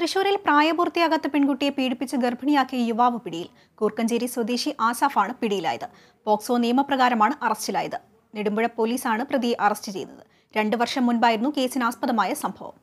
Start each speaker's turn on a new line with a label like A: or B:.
A: തൃശൂരിൽ പ്രായപൂർത്തിയാകാത്ത പെൺകുട്ടിയെ പീഡിപ്പിച്ച് ഗർഭിണിയാക്കിയ യുവാവ് പിടിയിൽ കൂർക്കഞ്ചേരി സ്വദേശി ആസാഫാണ് പിടിയിലായത് പോക്സോ നിയമപ്രകാരമാണ് അറസ്റ്റിലായത് നെടുമ്പുഴ പോലീസാണ് പ്രതിയെ അറസ്റ്റ് ചെയ്തത് രണ്ടു വർഷം മുൻപായിരുന്നു കേസിനാസ്പദമായ സംഭവം